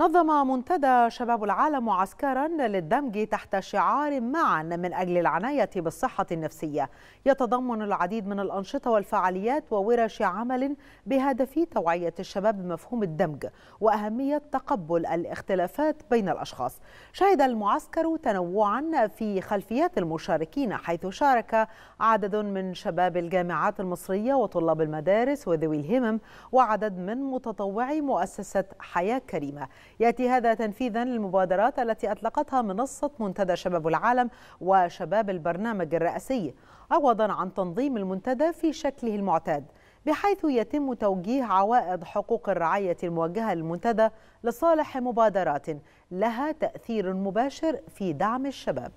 نظم منتدى شباب العالم معسكرا للدمج تحت شعار معا من أجل العناية بالصحة النفسية يتضمن العديد من الأنشطة والفعاليات وورش عمل بهدف توعية الشباب بمفهوم الدمج وأهمية تقبل الاختلافات بين الأشخاص شهد المعسكر تنوعا في خلفيات المشاركين حيث شارك عدد من شباب الجامعات المصرية وطلاب المدارس وذوي الهمم وعدد من متطوعي مؤسسة حياة كريمة يأتي هذا تنفيذا للمبادرات التي أطلقتها منصة منتدى شباب العالم وشباب البرنامج الرئاسي عوضا عن تنظيم المنتدى في شكله المعتاد بحيث يتم توجيه عوائد حقوق الرعاية الموجهة للمنتدى لصالح مبادرات لها تأثير مباشر في دعم الشباب